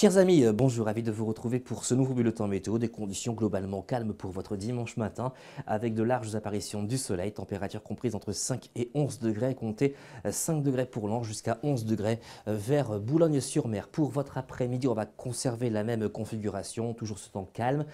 Chers amis, euh, bonjour, ravi de vous retrouver pour ce nouveau bulletin météo. Des conditions globalement calmes pour votre dimanche matin, avec de larges apparitions du soleil, température comprise entre 5 et 11 degrés, comptez 5 euh, degrés pour l'an jusqu'à 11 degrés euh, vers Boulogne-sur-Mer. Pour votre après-midi, on va conserver la même configuration, toujours ce temps calme,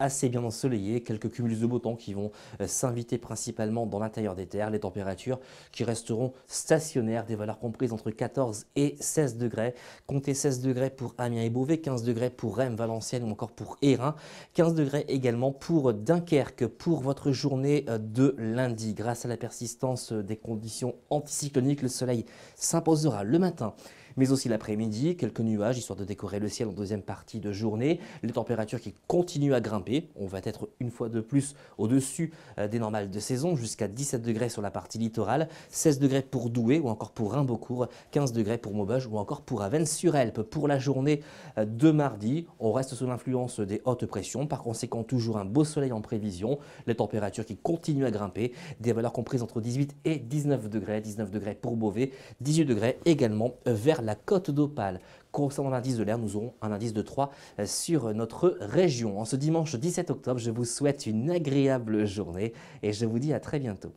assez bien ensoleillé, quelques cumulus de beau temps qui vont s'inviter principalement dans l'intérieur des terres, les températures qui resteront stationnaires, des valeurs comprises entre 14 et 16 degrés, comptez 16 degrés pour Amiens et 15 degrés pour Rennes, Valenciennes ou encore pour Hérin, 15 degrés également pour Dunkerque pour votre journée euh, de lundi. Grâce à la persistance euh, des conditions anticycloniques, le soleil s'imposera le matin mais aussi l'après-midi, quelques nuages histoire de décorer le ciel en deuxième partie de journée, les températures qui continuent à grimper, on va être une fois de plus au-dessus euh, des normales de saison, jusqu'à 17 degrés sur la partie littorale, 16 degrés pour Douai ou encore pour Rimbaudcourt, 15 degrés pour Maubeuge ou encore pour Avennes-sur-Elpe. Pour la journée euh, de mardi, on reste sous l'influence des hautes pressions, par conséquent toujours un beau soleil en prévision, les températures qui continuent à grimper, des valeurs comprises entre 18 et 19 degrés, 19 degrés pour Beauvais, 18 degrés également euh, vers la cote d'Opale. Concernant l'indice de l'air, nous aurons un indice de 3 euh, sur notre région. En ce dimanche 17 octobre, je vous souhaite une agréable journée et je vous dis à très bientôt.